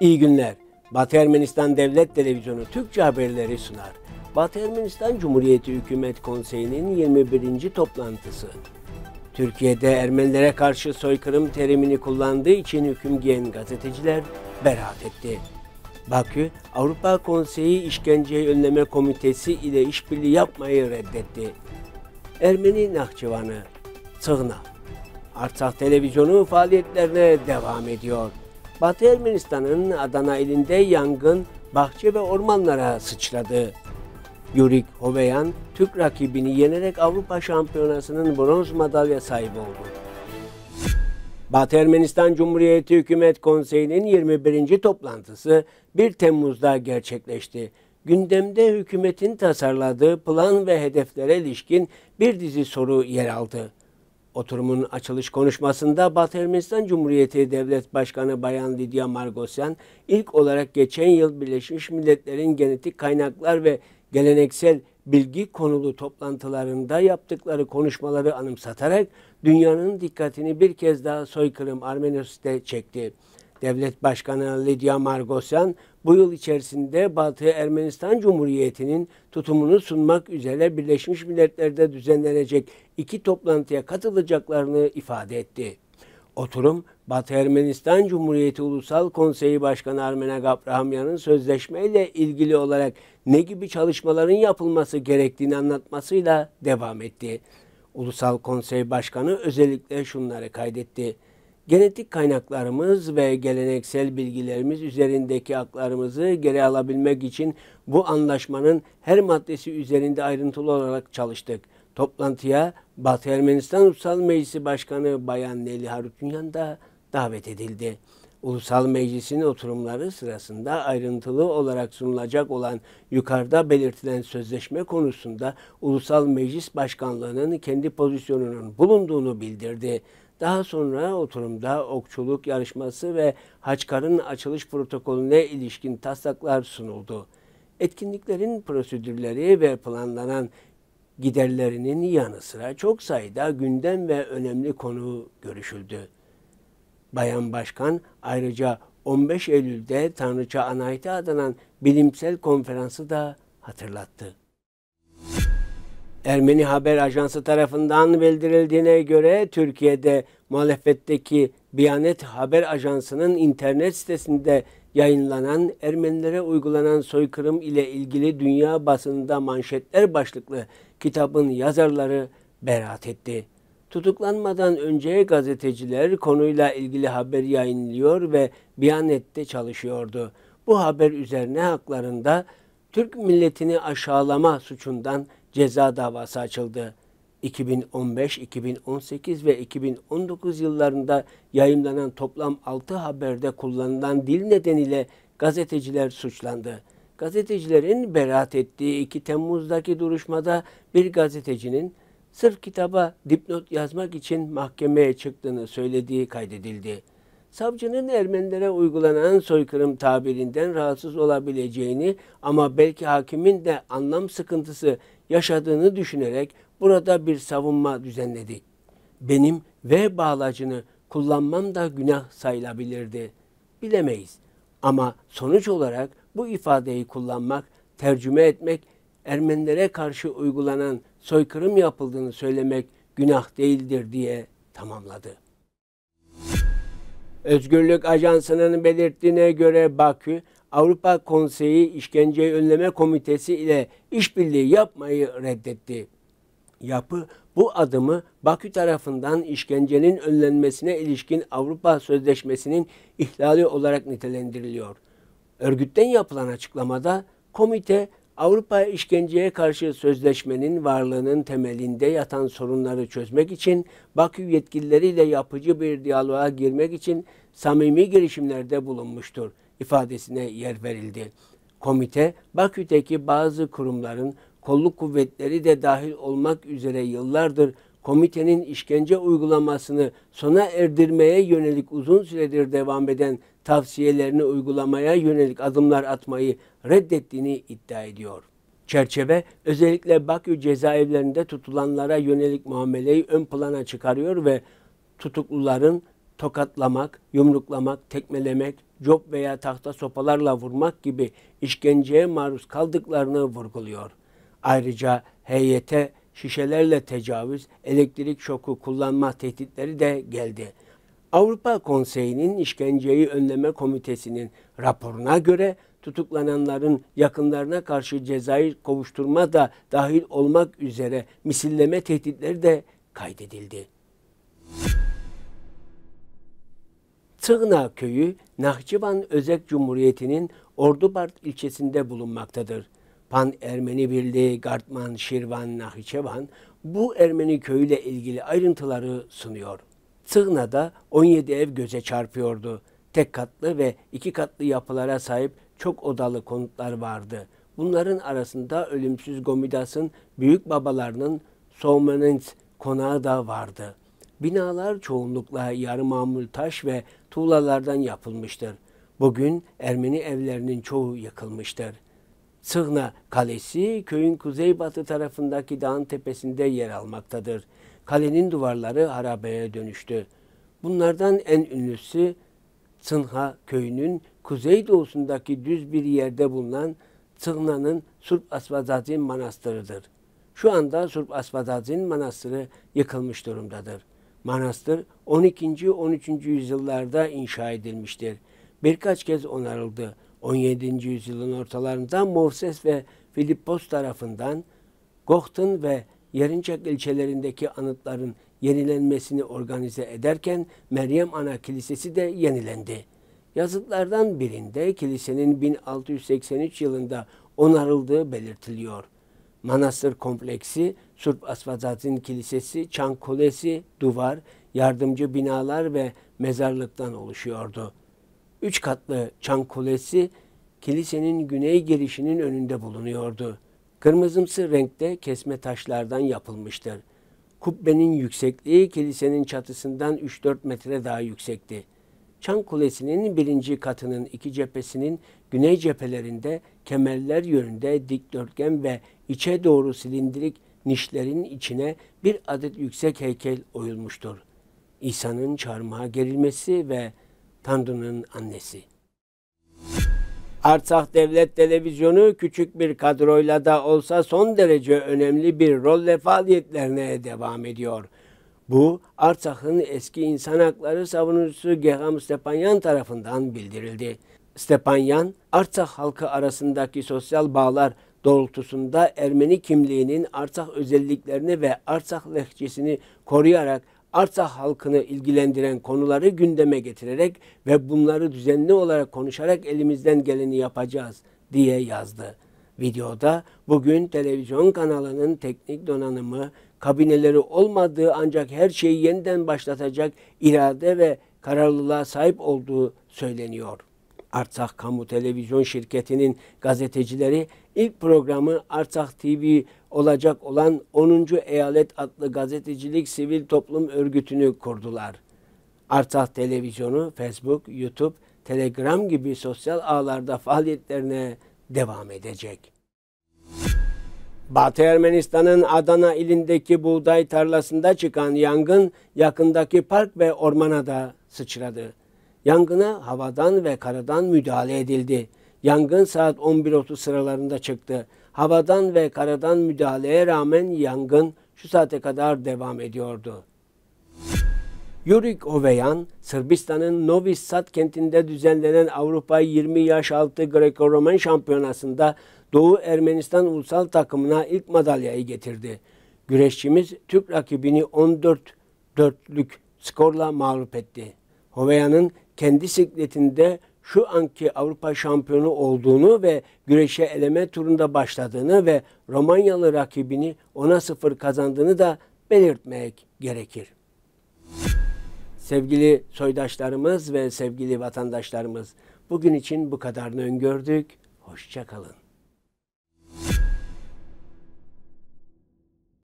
İyi günler. Batı Ermenistan Devlet Televizyonu Türkçe haberleri sunar. Batı Ermenistan Cumhuriyeti Hükümet Konseyi'nin 21. toplantısı. Türkiye'de Ermenilere karşı soykırım terimini kullandığı için hüküm giyen gazeteciler beraat etti. Bakü, Avrupa Konseyi İşkenceyi Önleme Komitesi ile işbirliği yapmayı reddetti. Ermeni Nahçıvanı, Sığına, Artsakh Televizyonu faaliyetlerine devam ediyor. Batı Ermenistan'ın Adana ilinde yangın bahçe ve ormanlara sıçradı. Yurik Hoveyan, Türk rakibini yenerek Avrupa Şampiyonası'nın bronz madalya sahibi oldu. Batı Ermenistan Cumhuriyeti Hükümet Konseyi'nin 21. toplantısı 1 Temmuz'da gerçekleşti. Gündemde hükümetin tasarladığı plan ve hedeflere ilişkin bir dizi soru yer aldı. Oturumun açılış konuşmasında Batı Ermenistan Cumhuriyeti Devlet Başkanı Bayan Lidya Margosyan ilk olarak geçen yıl Birleşmiş Milletler'in genetik kaynaklar ve geleneksel bilgi konulu toplantılarında yaptıkları konuşmaları anımsatarak dünyanın dikkatini bir kez daha soykırım Armenos'te çekti. Devlet Başkanı Lydia Margosyan bu yıl içerisinde Batı Ermenistan Cumhuriyeti'nin tutumunu sunmak üzere Birleşmiş Milletler'de düzenlenecek iki toplantıya katılacaklarını ifade etti. Oturum Batı Ermenistan Cumhuriyeti Ulusal Konseyi Başkanı Armena Gabrahamyan'ın sözleşmeyle ilgili olarak ne gibi çalışmaların yapılması gerektiğini anlatmasıyla devam etti. Ulusal Konsey Başkanı özellikle şunları kaydetti genetik kaynaklarımız ve geleneksel bilgilerimiz üzerindeki haklarımızı geri alabilmek için bu anlaşmanın her maddesi üzerinde ayrıntılı olarak çalıştık. Toplantıya Batı Ermenistan Ulusal Meclisi Başkanı Bayan Neli Harutyunyan da davet edildi. Ulusal Meclis'in oturumları sırasında ayrıntılı olarak sunulacak olan yukarıda belirtilen sözleşme konusunda Ulusal Meclis Başkanlığı'nın kendi pozisyonunun bulunduğunu bildirdi. Daha sonra oturumda okçuluk yarışması ve Haçkar'ın açılış protokolüne ilişkin taslaklar sunuldu. Etkinliklerin prosedürleri ve planlanan giderlerinin yanı sıra çok sayıda gündem ve önemli konu görüşüldü. Bayan Başkan ayrıca 15 Eylül'de Tanrıça Anayit'e adanan bilimsel konferansı da hatırlattı. Ermeni Haber Ajansı tarafından bildirildiğine göre Türkiye'de muhalefetteki Biyanet Haber Ajansı'nın internet sitesinde yayınlanan Ermenilere uygulanan soykırım ile ilgili dünya basınında manşetler başlıklı kitabın yazarları beraat etti. Tutuklanmadan önce gazeteciler konuyla ilgili haber yayınlıyor ve Biyanet'te çalışıyordu. Bu haber üzerine haklarında Türk milletini aşağılama suçundan ceza davası açıldı. 2015, 2018 ve 2019 yıllarında yayınlanan toplam 6 haberde kullanılan dil nedeniyle gazeteciler suçlandı. Gazetecilerin beraat ettiği 2 Temmuz'daki duruşmada bir gazetecinin sırf kitaba dipnot yazmak için mahkemeye çıktığını söylediği kaydedildi. Savcının Ermenilere uygulanan soykırım tabirinden rahatsız olabileceğini ama belki hakimin de anlam sıkıntısı yaşadığını düşünerek burada bir savunma düzenledi. Benim V bağlacını kullanmam da günah sayılabilirdi. Bilemeyiz. Ama sonuç olarak bu ifadeyi kullanmak, tercüme etmek, Ermenilere karşı uygulanan soykırım yapıldığını söylemek günah değildir diye tamamladı. Özgürlük Ajansı'nın belirttiğine göre Bakü, Avrupa Konseyi İşkence Önleme Komitesi ile işbirliği yapmayı reddetti. Yapı bu adımı Bakü tarafından işkencenin önlenmesine ilişkin Avrupa Sözleşmesi'nin ihlali olarak nitelendiriliyor. Örgütten yapılan açıklamada komite Avrupa işkenceye karşı sözleşmenin varlığının temelinde yatan sorunları çözmek için Bakü yetkilileriyle yapıcı bir diyaloğa girmek için samimi girişimlerde bulunmuştur ifadesine yer verildi. Komite, Bakü'deki bazı kurumların kolluk kuvvetleri de dahil olmak üzere yıllardır komitenin işkence uygulamasını sona erdirmeye yönelik uzun süredir devam eden tavsiyelerini uygulamaya yönelik adımlar atmayı reddettiğini iddia ediyor. Çerçeve özellikle Bakü cezaevlerinde tutulanlara yönelik muameleyi ön plana çıkarıyor ve tutukluların tokatlamak, yumruklamak, tekmelemek, cop veya tahta sopalarla vurmak gibi işkenceye maruz kaldıklarını vurguluyor. Ayrıca heyete şişelerle tecavüz, elektrik şoku kullanma tehditleri de geldi. Avrupa Konseyi'nin İşkenceyi önleme komitesinin raporuna göre tutuklananların yakınlarına karşı cezai kovuşturma da dahil olmak üzere misilleme tehditleri de kaydedildi. Sığna köyü Nahçıvan Özek Cumhuriyeti'nin Ordubart ilçesinde bulunmaktadır. Pan Ermeni Birliği Gartman Şirvan Nahçıvan bu Ermeni köyüyle ilgili ayrıntıları sunuyor. Sığna'da 17 ev göze çarpıyordu. Tek katlı ve iki katlı yapılara sahip çok odalı konutlar vardı. Bunların arasında ölümsüz Gomidas'ın büyük babalarının Somenens konağı da vardı.'' Binalar çoğunlukla yarı mamul taş ve tuğlalardan yapılmıştır. Bugün Ermeni evlerinin çoğu yıkılmıştır. Sığna Kalesi köyün kuzeybatı tarafındaki dağın tepesinde yer almaktadır. Kalenin duvarları harabeye dönüştü. Bunlardan en ünlüsü Sınha köyünün kuzeydoğusundaki düz bir yerde bulunan Sığna'nın Surp Asvadazin Manastırı'dır. Şu anda Surp Asvadazin Manastırı yıkılmış durumdadır. Manastır 12. 13. yüzyıllarda inşa edilmiştir. Birkaç kez onarıldı. 17. yüzyılın ortalarında Movses ve Filippos tarafından Gohtun ve Yarıncak ilçelerindeki anıtların yenilenmesini organize ederken Meryem Ana Kilisesi de yenilendi. Yazıtlardan birinde kilisenin 1683 yılında onarıldığı belirtiliyor manastır kompleksi, Surp Asfatat'ın kilisesi, çan kulesi, duvar, yardımcı binalar ve mezarlıktan oluşuyordu. Üç katlı çan kulesi kilisenin güney girişinin önünde bulunuyordu. Kırmızımsı renkte kesme taşlardan yapılmıştır. Kubbenin yüksekliği kilisenin çatısından 3-4 metre daha yüksekti. Çan Kulesi'nin birinci katının iki cephesinin güney cephelerinde kemerler yönünde dikdörtgen ve içe doğru silindirik nişlerin içine bir adet yüksek heykel oyulmuştur. İsa'nın çarmıha gerilmesi ve Tanrı'nın annesi. Artsakh Devlet Televizyonu küçük bir kadroyla da olsa son derece önemli bir rolle faaliyetlerine devam ediyor.'' Bu Arçak'ın eski insan hakları savunucusu Geham Stepanyan tarafından bildirildi. Stepanyan, Arçak halkı arasındaki sosyal bağlar doğrultusunda Ermeni kimliğinin Arçak özelliklerini ve Arçak lehçesini koruyarak Arçak halkını ilgilendiren konuları gündeme getirerek ve bunları düzenli olarak konuşarak elimizden geleni yapacağız diye yazdı. Videoda bugün televizyon kanalının teknik donanımı kabineleri olmadığı ancak her şeyi yeniden başlatacak irade ve kararlılığa sahip olduğu söyleniyor. Artsakh Kamu Televizyon Şirketi'nin gazetecileri ilk programı Artsakh TV olacak olan 10. Eyalet adlı gazetecilik sivil toplum örgütünü kurdular. Artsakh Televizyonu Facebook, YouTube, Telegram gibi sosyal ağlarda faaliyetlerine devam edecek. Batı Ermenistan'ın Adana ilindeki buğday tarlasında çıkan yangın yakındaki park ve ormana da sıçradı. Yangına havadan ve karadan müdahale edildi. Yangın saat 11.30 sıralarında çıktı. Havadan ve karadan müdahaleye rağmen yangın şu saate kadar devam ediyordu. Yurik Oveyan, Sırbistan'ın Novi Sad kentinde düzenlenen Avrupa 20 yaş altı Greco-Roman şampiyonasında Doğu Ermenistan ulusal takımına ilk madalyayı getirdi. Güreşçimiz Türk rakibini 14-4'lük skorla mağlup etti. Hoveyan'ın kendi sikletinde şu anki Avrupa şampiyonu olduğunu ve güreşe eleme turunda başladığını ve Romanyalı rakibini 10 0 kazandığını da belirtmek gerekir. Sevgili soydaşlarımız ve sevgili vatandaşlarımız bugün için bu kadarını öngördük. Hoşçakalın.